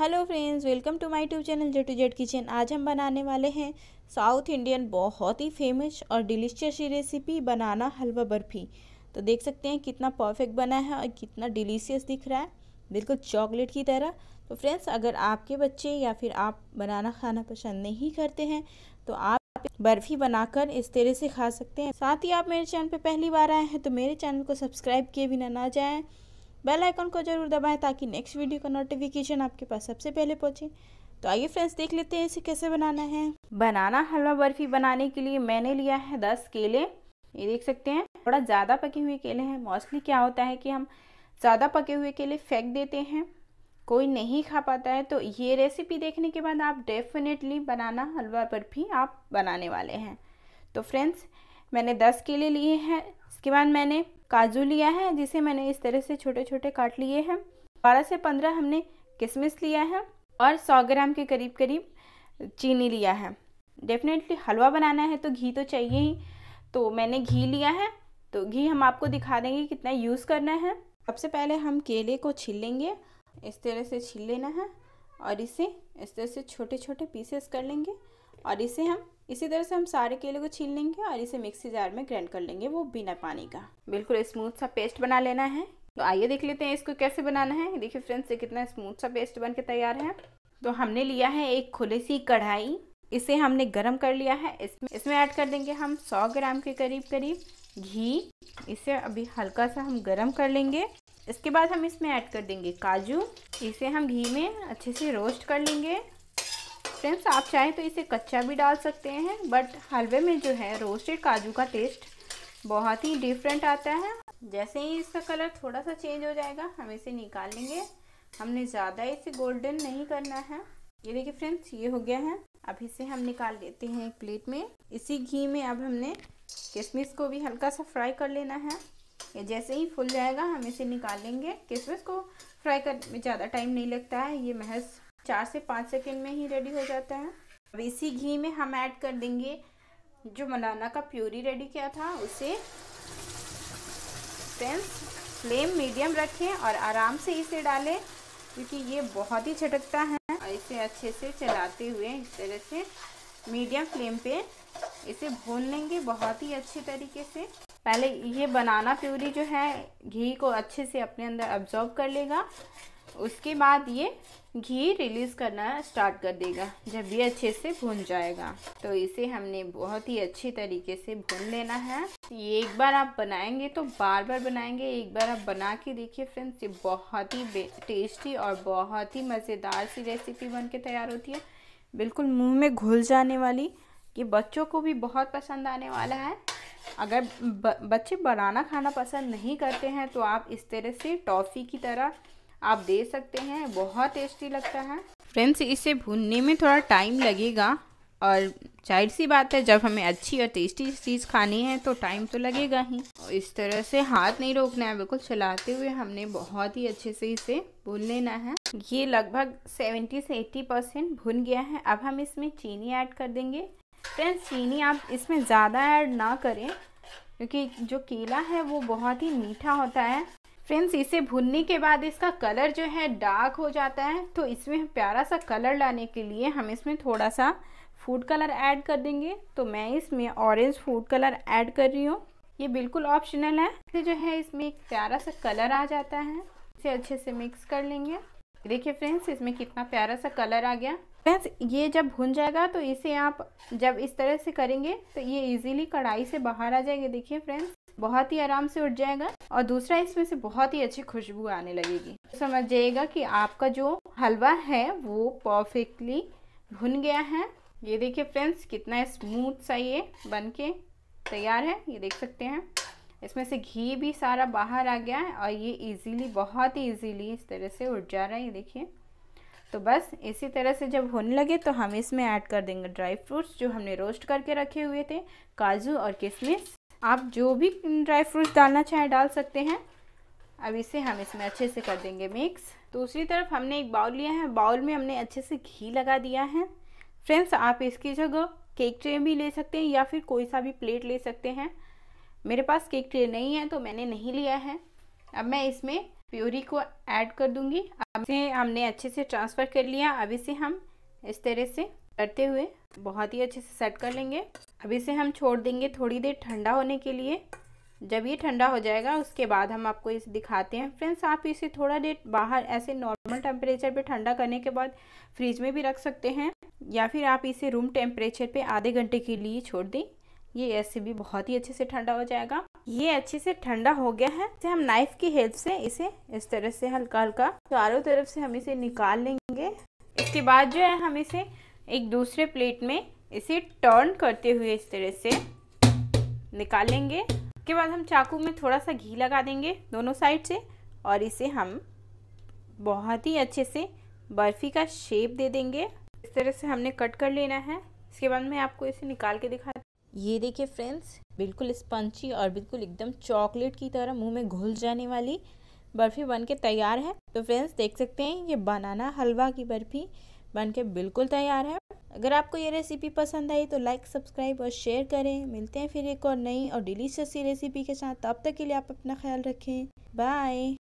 hello friends welcome to my tube channel जेटू to Z kitchen आज हम बनाने वाले हैं साउथ इंडियन बहुत ही फेमस और delicious recipe banana halwa barfi तो देख सकते हैं कितना परफेक्ट बना है और कितना डिलीशियस दिख रहा है बिल्कुल चॉकलेट की तरह तो फ्रेंड्स अगर आपके बच्चे या फिर आप बनाना खाना पसंद नहीं करते हैं तो आप बर्फ़ी बनाकर इस तरह से खा सकते हैं साथ ही आप मेरे चैनल पर पहली बार आए हैं तो मेरे चैनल को सब्सक्राइब किए बिना ना जाएं बेल आइकन को जरूर दबाएं ताकि नेक्स्ट वीडियो का नोटिफिकेशन आपके पास सबसे पहले पहुंचे तो आइए फ्रेंड्स देख लेते हैं इसे कैसे बनाना है बनाना हलवा बर्फी बनाने के लिए मैंने लिया है दस केले ये देख सकते हैं थोड़ा ज़्यादा पके हुए केले हैं मोस्टली क्या होता है कि हम ज़्यादा पके हुए केले फेंक देते हैं कोई नहीं खा पाता है तो ये रेसिपी देखने के बाद आप डेफिनेटली बनाना हलवा बर्फी आप बनाने वाले हैं तो फ्रेंड्स मैंने दस केले लिए हैं इसके बाद मैंने काजू लिया है जिसे मैंने इस तरह से छोटे छोटे काट लिए हैं बारह से पंद्रह हमने किशमिश लिया है और सौ ग्राम के करीब करीब चीनी लिया है डेफिनेटली हलवा बनाना है तो घी तो चाहिए ही तो मैंने घी लिया है तो घी हम आपको दिखा देंगे कितना यूज़ करना है सबसे पहले हम केले को छील लेंगे इस तरह से छील लेना है और इसे इस तरह से छोटे छोटे पीसेस कर लेंगे और इसे हम इसी तरह से हम सारे केले को छील लेंगे और इसे मिक्सी जार में ग्राइंड कर लेंगे वो बिना पानी का बिल्कुल स्मूथ सा पेस्ट बना लेना है तो आइए देख लेते हैं इसको कैसे बनाना है देखिए फ्रेंड्स ये कितना स्मूथ सा पेस्ट बन के तैयार है तो हमने लिया है एक खुले सी कढ़ाई इसे हमने गरम कर लिया है इसमें इसमें ऐड कर देंगे हम 100 ग्राम के करीब करीब घी इसे अभी हल्का सा हम गरम कर लेंगे इसके बाद हम इसमें ऐड कर देंगे काजू इसे हम घी में अच्छे से रोस्ट कर लेंगे फ्रेंड्स आप चाहें तो इसे कच्चा भी डाल सकते हैं बट हलवे में जो है रोस्टेड काजू का टेस्ट बहुत ही डिफरेंट आता है जैसे ही इसका कलर थोड़ा सा चेंज हो जाएगा हम इसे निकाल लेंगे हमने ज़्यादा इसे गोल्डन नहीं करना है ये देखिए फ्रेंड्स ये हो गया है अब इसे हम निकाल लेते हैं एक प्लेट में इसी घी में अब हमने किशमिश को भी हल्का सा फ्राई कर लेना है ये जैसे ही फूल जाएगा हम इसे निकाल लेंगे किशमिश को फ्राई करने में ज़्यादा टाइम नहीं लगता है ये महज चार से पाँच सेकेंड में ही रेडी हो जाता है अब इसी घी में हम ऐड कर देंगे जो मलाना का प्यूरी रेडी किया था उसे फ्रेंड्स फ्लेम मीडियम रखें और आराम से इसे डालें क्योंकि ये बहुत ही छटकता है और इसे अच्छे से चलाते हुए इस तरह से मीडियम फ्लेम पे इसे भून लेंगे बहुत ही अच्छे तरीके से पहले ये बनाना प्यूरी जो है घी को अच्छे से अपने अंदर अब्जॉर्ब कर लेगा उसके बाद ये घी रिलीज़ करना स्टार्ट कर देगा जब ये अच्छे से भुन जाएगा तो इसे हमने बहुत ही अच्छी तरीके से भून लेना है ये एक बार आप बनाएंगे तो बार बार बनाएंगे एक बार आप बना के देखिए फ्रेंड्स ये बहुत ही टेस्टी और बहुत ही मज़ेदार सी रेसिपी बन के तैयार होती है बिल्कुल मुँह में घुल जाने वाली ये बच्चों को भी बहुत पसंद आने वाला है अगर बच्चे बनाना खाना पसंद नहीं करते हैं तो आप इस तरह से टॉफ़ी की तरह आप दे सकते हैं बहुत टेस्टी लगता है फ्रेंड्स इसे भूनने में थोड़ा टाइम लगेगा और जाहिर सी बात है जब हमें अच्छी और टेस्टी चीज़ खानी है तो टाइम तो लगेगा ही और इस तरह से हाथ नहीं रोकना है बिल्कुल चलाते हुए हमने बहुत ही अच्छे से इसे भून लेना है ये लगभग 70 से 80 परसेंट भुन गया है अब हम इसमें चीनी ऐड कर देंगे फ्रेंड्स चीनी आप इसमें ज़्यादा ऐड ना करें क्योंकि जो केला है वो बहुत ही मीठा होता है फ्रेंड्स इसे भुनने के बाद इसका कलर जो है डार्क हो जाता है तो इसमें प्यारा सा कलर लाने के लिए हम इसमें थोड़ा सा फूड कलर ऐड कर देंगे तो मैं इसमें ऑरेंज फूड कलर ऐड कर रही हूँ ये बिल्कुल ऑप्शनल है इसे जो है इसमें एक प्यारा सा कलर आ जाता है इसे अच्छे से मिक्स कर लेंगे देखिए फ्रेंड्स इसमें कितना प्यारा सा कलर आ गया फ्रेंड्स ये जब भुन जाएगा तो इसे आप जब इस तरह से करेंगे तो ये इजीली कढ़ाई से बाहर आ जाएगा देखिए फ्रेंड्स बहुत ही आराम से उठ जाएगा और दूसरा इसमें से बहुत ही अच्छी खुशबू आने लगेगी समझ जाइएगा कि आपका जो हलवा है वो परफेक्टली भुन गया है ये देखिए फ्रेंड्स कितना स्मूथ सा ये बन के तैयार है ये देख सकते हैं इसमें से घी भी सारा बाहर आ गया है और ये इजीली बहुत ही इजीली इस तरह से उठ जा रहा है ये देखिए तो बस इसी तरह से जब होने लगे तो हम इसमें ऐड कर देंगे ड्राई फ्रूट्स जो हमने रोस्ट करके रखे हुए थे काजू और किशमिश आप जो भी ड्राई फ्रूट्स डालना चाहें डाल सकते हैं अब इसे हम इसमें अच्छे से कर देंगे मिक्स दूसरी तरफ हमने एक बाउल लिया है बाउल में हमने अच्छे से घी लगा दिया है फ्रेंड्स आप इसकी जगह केक ट्रे भी ले सकते हैं या फिर कोई सा भी प्लेट ले सकते हैं मेरे पास केक ट्रे नहीं है तो मैंने नहीं लिया है अब मैं इसमें प्योरी को ऐड कर दूंगी से हमने अच्छे से ट्रांसफ़र कर लिया अभी से हम इस तरह से करते हुए बहुत ही अच्छे से सेट कर लेंगे अभी से हम छोड़ देंगे थोड़ी देर ठंडा होने के लिए जब ये ठंडा हो जाएगा उसके बाद हम आपको इसे दिखाते हैं फ्रेंड्स आप इसे थोड़ा देर बाहर ऐसे नॉर्मल टेम्परेचर पे ठंडा करने के बाद फ्रिज में भी रख सकते हैं या फिर आप इसे रूम टेम्परेचर पे आधे घंटे के लिए छोड़ दें ये ऐसे भी बहुत ही अच्छे से ठंडा हो जाएगा ये अच्छे से ठंडा हो गया है इसे हम नाइफ की हेल्प से इसे इस तरह से हल्का हल्का चारों तरफ से हम इसे निकाल लेंगे इसके बाद जो है हम इसे एक दूसरे प्लेट में इसे टर्न करते हुए इस तरह से निकालेंगे इसके बाद हम चाकू में थोड़ा सा घी लगा देंगे दोनों साइड से और इसे हम बहुत ही अच्छे से बर्फ़ी का शेप दे देंगे इस तरह से हमने कट कर लेना है इसके बाद मैं आपको इसे निकाल के दिखाती ये देखिए फ्रेंड्स बिल्कुल स्पंची और बिल्कुल एकदम चॉकलेट की तरह मुंह में घुल जाने वाली बर्फ़ी बन के तैयार है तो फ्रेंड्स देख सकते हैं ये बनाना हलवा की बर्फ़ी बन के बिल्कुल तैयार है अगर आपको ये रेसिपी पसंद आई तो लाइक सब्सक्राइब और शेयर करें मिलते हैं फिर एक और नई और डिलीशियस सी रेसिपी के साथ तब तक के लिए आप अपना ख्याल रखें बाय